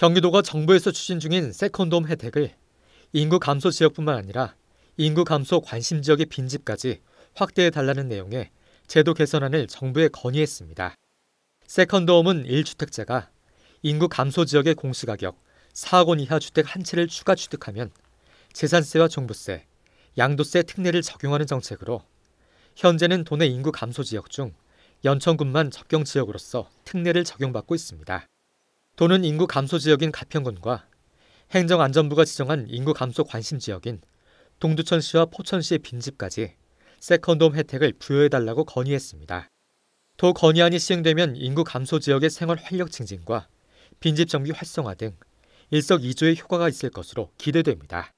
경기도가 정부에서 추진 중인 세컨돔 드 혜택을 인구 감소 지역뿐만 아니라 인구 감소 관심 지역의 빈집까지 확대해 달라는 내용의 제도 개선안을 정부에 건의했습니다. 세컨드홈은 1주택자가 인구 감소 지역의 공시가격 4억 원 이하 주택 한 채를 추가 취득하면 재산세와 종부세, 양도세 특례를 적용하는 정책으로 현재는 도내 인구 감소 지역 중 연천군만 적경 지역으로서 특례를 적용받고 있습니다. 또는 인구 감소 지역인 가평군과 행정안전부가 지정한 인구 감소 관심 지역인 동두천시와 포천시의 빈집까지 세컨드홈 혜택을 부여해달라고 건의했습니다. 도 건의안이 시행되면 인구 감소 지역의 생활 활력 증진과 빈집 정비 활성화 등 일석이조의 효과가 있을 것으로 기대됩니다.